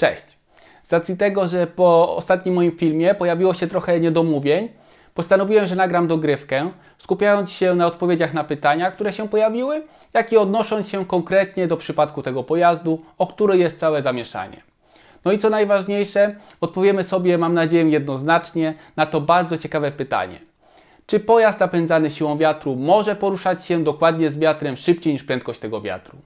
Cześć! Z racji tego, że po ostatnim moim filmie pojawiło się trochę niedomówień, postanowiłem, że nagram dogrywkę, skupiając się na odpowiedziach na pytania, które się pojawiły, jak i odnosząc się konkretnie do przypadku tego pojazdu, o który jest całe zamieszanie. No i co najważniejsze, odpowiemy sobie, mam nadzieję, jednoznacznie na to bardzo ciekawe pytanie. Czy pojazd napędzany siłą wiatru może poruszać się dokładnie z wiatrem szybciej niż prędkość tego wiatru?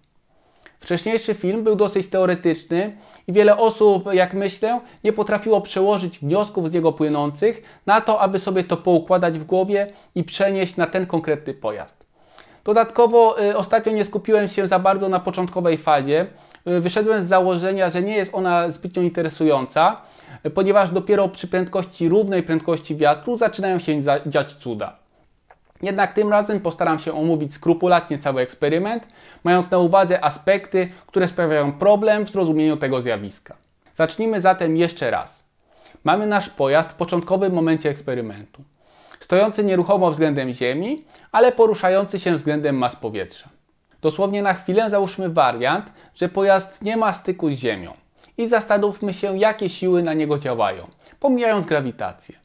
Wcześniejszy film był dosyć teoretyczny i wiele osób, jak myślę, nie potrafiło przełożyć wniosków z niego płynących na to, aby sobie to poukładać w głowie i przenieść na ten konkretny pojazd. Dodatkowo y, ostatnio nie skupiłem się za bardzo na początkowej fazie. Y, wyszedłem z założenia, że nie jest ona zbytnio interesująca, y, ponieważ dopiero przy prędkości równej prędkości wiatru zaczynają się dziać cuda. Jednak tym razem postaram się omówić skrupulatnie cały eksperyment, mając na uwadze aspekty, które sprawiają problem w zrozumieniu tego zjawiska. Zacznijmy zatem jeszcze raz. Mamy nasz pojazd w początkowym momencie eksperymentu. Stojący nieruchomo względem Ziemi, ale poruszający się względem mas powietrza. Dosłownie na chwilę załóżmy wariant, że pojazd nie ma styku z Ziemią i zastanówmy się, jakie siły na niego działają, pomijając grawitację.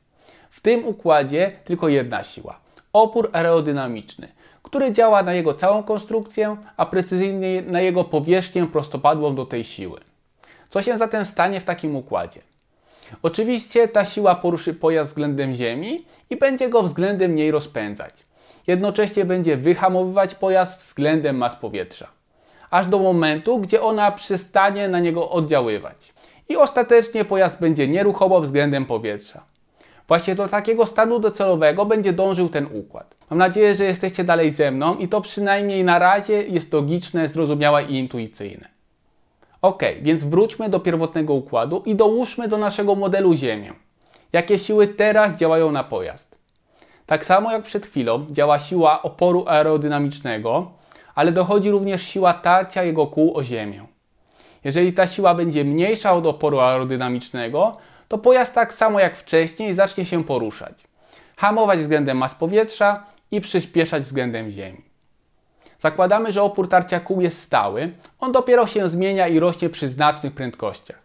W tym układzie tylko jedna siła opór aerodynamiczny, który działa na jego całą konstrukcję, a precyzyjnie na jego powierzchnię prostopadłą do tej siły. Co się zatem stanie w takim układzie? Oczywiście ta siła poruszy pojazd względem Ziemi i będzie go względem niej rozpędzać. Jednocześnie będzie wyhamowywać pojazd względem mas powietrza, aż do momentu, gdzie ona przestanie na niego oddziaływać. I ostatecznie pojazd będzie nieruchomo względem powietrza. Właśnie do takiego stanu docelowego będzie dążył ten układ. Mam nadzieję, że jesteście dalej ze mną i to przynajmniej na razie jest logiczne, zrozumiałe i intuicyjne. Ok, więc wróćmy do pierwotnego układu i dołóżmy do naszego modelu Ziemię. Jakie siły teraz działają na pojazd? Tak samo jak przed chwilą działa siła oporu aerodynamicznego, ale dochodzi również siła tarcia jego kół o Ziemię. Jeżeli ta siła będzie mniejsza od oporu aerodynamicznego, to pojazd tak samo jak wcześniej zacznie się poruszać, hamować względem mas powietrza i przyspieszać względem ziemi. Zakładamy, że opór tarcia kół jest stały, on dopiero się zmienia i rośnie przy znacznych prędkościach.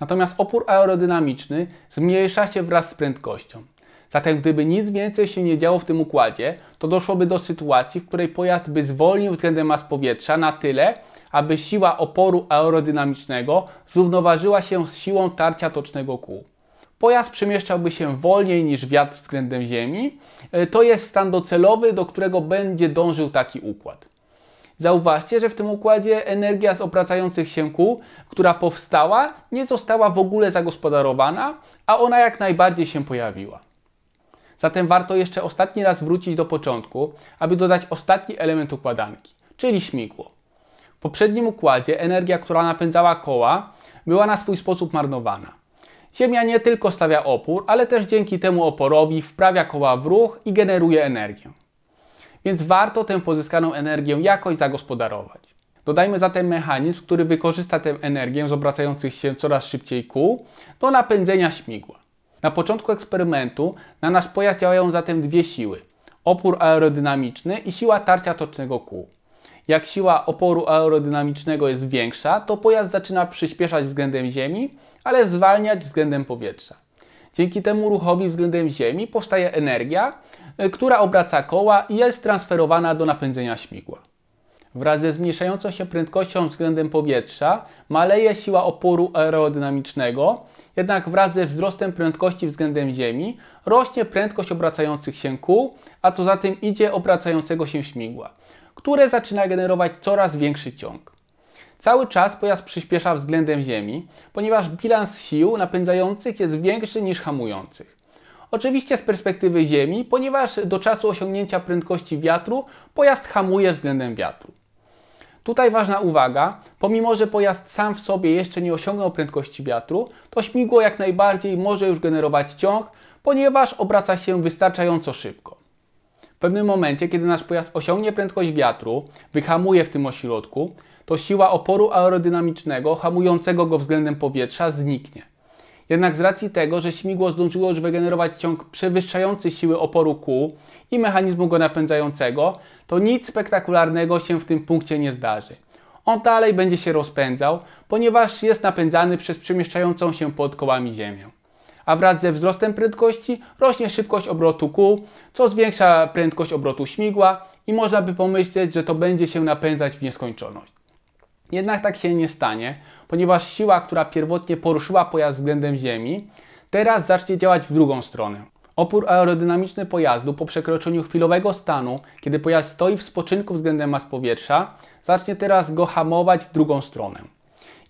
Natomiast opór aerodynamiczny zmniejsza się wraz z prędkością. Zatem gdyby nic więcej się nie działo w tym układzie, to doszłoby do sytuacji, w której pojazd by zwolnił względem mas powietrza na tyle, aby siła oporu aerodynamicznego zrównoważyła się z siłą tarcia tocznego kół. Pojazd przemieszczałby się wolniej niż wiatr względem ziemi. E, to jest stan docelowy, do którego będzie dążył taki układ. Zauważcie, że w tym układzie energia z opracających się kół, która powstała, nie została w ogóle zagospodarowana, a ona jak najbardziej się pojawiła. Zatem warto jeszcze ostatni raz wrócić do początku, aby dodać ostatni element układanki, czyli śmigło. W poprzednim układzie energia, która napędzała koła, była na swój sposób marnowana. Ziemia nie tylko stawia opór, ale też dzięki temu oporowi wprawia koła w ruch i generuje energię. Więc warto tę pozyskaną energię jakoś zagospodarować. Dodajmy zatem mechanizm, który wykorzysta tę energię z obracających się coraz szybciej kół do napędzenia śmigła. Na początku eksperymentu na nasz pojazd działają zatem dwie siły: opór aerodynamiczny i siła tarcia tocznego kół. Jak siła oporu aerodynamicznego jest większa, to pojazd zaczyna przyspieszać względem ziemi, ale zwalniać względem powietrza. Dzięki temu ruchowi względem ziemi powstaje energia, e, która obraca koła i jest transferowana do napędzenia śmigła. Wraz ze zmniejszającą się prędkością względem powietrza maleje siła oporu aerodynamicznego, jednak wraz ze wzrostem prędkości względem Ziemi rośnie prędkość obracających się kół, a co za tym idzie obracającego się śmigła które zaczyna generować coraz większy ciąg. Cały czas pojazd przyspiesza względem Ziemi, ponieważ bilans sił napędzających jest większy niż hamujących. Oczywiście z perspektywy Ziemi, ponieważ do czasu osiągnięcia prędkości wiatru pojazd hamuje względem wiatru. Tutaj ważna uwaga, pomimo że pojazd sam w sobie jeszcze nie osiągnął prędkości wiatru, to śmigło jak najbardziej może już generować ciąg, ponieważ obraca się wystarczająco szybko. W pewnym momencie, kiedy nasz pojazd osiągnie prędkość wiatru, wyhamuje w tym ośrodku, to siła oporu aerodynamicznego hamującego go względem powietrza zniknie. Jednak z racji tego, że śmigło zdążyło już wygenerować ciąg przewyższający siły oporu kół i mechanizmu go napędzającego, to nic spektakularnego się w tym punkcie nie zdarzy. On dalej będzie się rozpędzał, ponieważ jest napędzany przez przemieszczającą się pod kołami ziemię a wraz ze wzrostem prędkości rośnie szybkość obrotu kół, co zwiększa prędkość obrotu śmigła i można by pomyśleć, że to będzie się napędzać w nieskończoność. Jednak tak się nie stanie, ponieważ siła, która pierwotnie poruszyła pojazd względem Ziemi, teraz zacznie działać w drugą stronę. Opór aerodynamiczny pojazdu po przekroczeniu chwilowego stanu, kiedy pojazd stoi w spoczynku względem mas powietrza, zacznie teraz go hamować w drugą stronę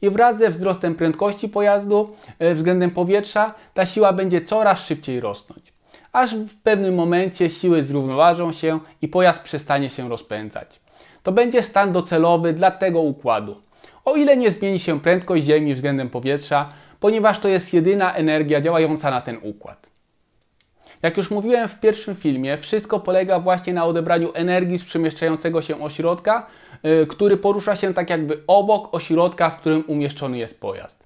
i wraz ze wzrostem prędkości pojazdu e, względem powietrza ta siła będzie coraz szybciej rosnąć, aż w pewnym momencie siły zrównoważą się i pojazd przestanie się rozpędzać. To będzie stan docelowy dla tego układu, o ile nie zmieni się prędkość Ziemi względem powietrza, ponieważ to jest jedyna energia działająca na ten układ. Jak już mówiłem w pierwszym filmie, wszystko polega właśnie na odebraniu energii z przemieszczającego się ośrodka, y, który porusza się tak jakby obok ośrodka, w którym umieszczony jest pojazd.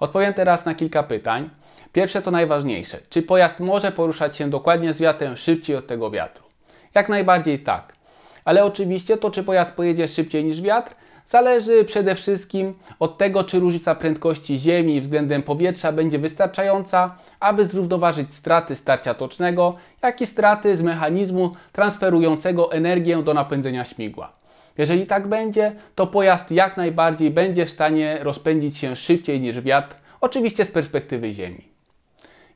Odpowiem teraz na kilka pytań. Pierwsze to najważniejsze. Czy pojazd może poruszać się dokładnie z wiatrem szybciej od tego wiatru? Jak najbardziej tak. Ale oczywiście to, czy pojazd pojedzie szybciej niż wiatr, zależy przede wszystkim od tego, czy różnica prędkości Ziemi względem powietrza będzie wystarczająca, aby zrównoważyć straty starcia tocznego, jak i straty z mechanizmu transferującego energię do napędzenia śmigła. Jeżeli tak będzie, to pojazd jak najbardziej będzie w stanie rozpędzić się szybciej niż wiatr, oczywiście z perspektywy Ziemi.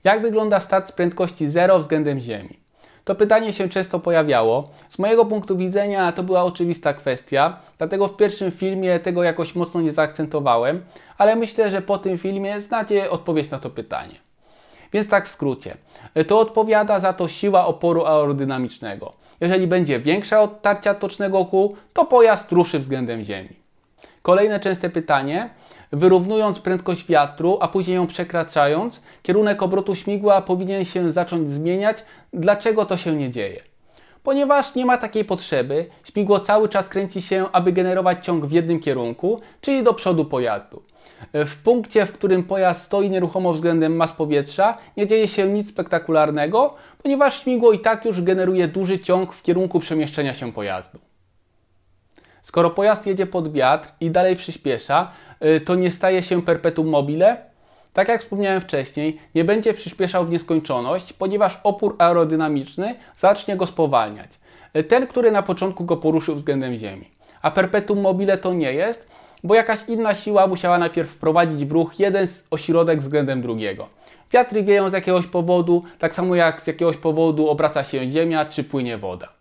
Jak wygląda start z prędkości 0 względem Ziemi? To pytanie się często pojawiało. Z mojego punktu widzenia to była oczywista kwestia, dlatego w pierwszym filmie tego jakoś mocno nie zaakcentowałem, ale myślę, że po tym filmie znacie odpowiedź na to pytanie. Więc tak w skrócie. To odpowiada za to siła oporu aerodynamicznego. Jeżeli będzie większa od tarcia tocznego kół, to pojazd ruszy względem ziemi. Kolejne częste pytanie. Wyrównując prędkość wiatru, a później ją przekraczając, kierunek obrotu śmigła powinien się zacząć zmieniać. Dlaczego to się nie dzieje? Ponieważ nie ma takiej potrzeby, śmigło cały czas kręci się, aby generować ciąg w jednym kierunku, czyli do przodu pojazdu. W punkcie, w którym pojazd stoi nieruchomo względem mas powietrza, nie dzieje się nic spektakularnego, ponieważ śmigło i tak już generuje duży ciąg w kierunku przemieszczenia się pojazdu. Skoro pojazd jedzie pod wiatr i dalej przyspiesza, y, to nie staje się perpetuum mobile? Tak jak wspomniałem wcześniej, nie będzie przyspieszał w nieskończoność, ponieważ opór aerodynamiczny zacznie go spowalniać. Y, ten, który na początku go poruszył względem Ziemi. A perpetuum mobile to nie jest, bo jakaś inna siła musiała najpierw wprowadzić w ruch jeden ośrodek względem drugiego. Wiatry wieją z jakiegoś powodu, tak samo jak z jakiegoś powodu obraca się ziemia czy płynie woda.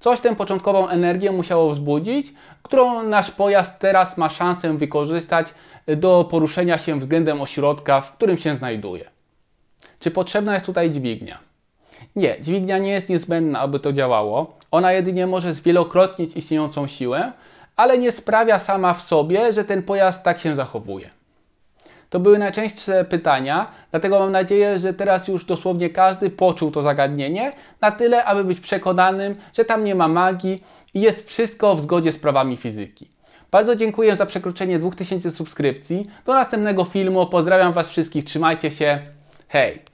Coś tę początkową energię musiało wzbudzić, którą nasz pojazd teraz ma szansę wykorzystać do poruszenia się względem ośrodka, w którym się znajduje. Czy potrzebna jest tutaj dźwignia? Nie, dźwignia nie jest niezbędna, aby to działało. Ona jedynie może zwielokrotnić istniejącą siłę, ale nie sprawia sama w sobie, że ten pojazd tak się zachowuje. To były najczęstsze pytania, dlatego mam nadzieję, że teraz już dosłownie każdy poczuł to zagadnienie na tyle, aby być przekonanym, że tam nie ma magii i jest wszystko w zgodzie z prawami fizyki. Bardzo dziękuję za przekroczenie 2000 subskrypcji. Do następnego filmu. Pozdrawiam Was wszystkich. Trzymajcie się. Hej!